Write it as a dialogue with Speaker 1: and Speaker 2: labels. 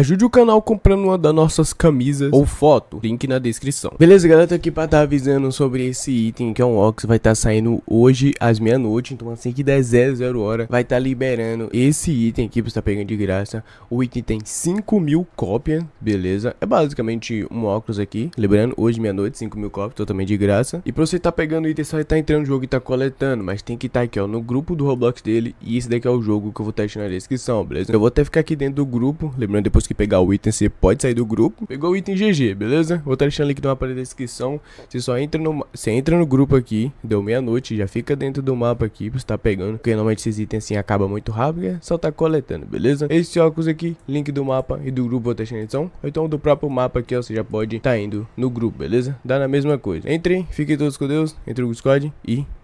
Speaker 1: Ajude o canal comprando uma das nossas camisas ou foto, link na descrição. Beleza, galera, tô aqui pra estar tá avisando sobre esse item que é um Ox, vai estar tá saindo hoje às meia-noite, então assim que der zero hora, vai estar tá liberando esse item aqui pra tá pegando de graça. O item tem 5 mil cópias, beleza? É basicamente um óculos aqui, lembrando, hoje meia-noite, 5 mil cópias, totalmente de graça. E pra você tá pegando o item, só tá entrando no jogo e tá coletando, mas tem que estar tá aqui, ó, no grupo do Roblox dele, e esse daqui é o jogo que eu vou estar tá deixando na descrição, beleza? Eu vou até ficar aqui dentro do grupo, lembrando depois que que pegar o item, você pode sair do grupo. Pegou o item GG, beleza? Vou estar tá deixando o link do mapa na descrição. Você só entra no, você entra no grupo aqui, deu meia-noite, já fica dentro do mapa aqui pra você tá pegando. Porque normalmente esses itens assim acabam muito rápido, é só tá coletando, beleza? Esse óculos aqui, link do mapa e do grupo vou tá deixar na edição. Então do próprio mapa aqui, ó, você já pode tá indo no grupo, beleza? Dá na mesma coisa. Entrem, fiquem todos com Deus, entre no Discord e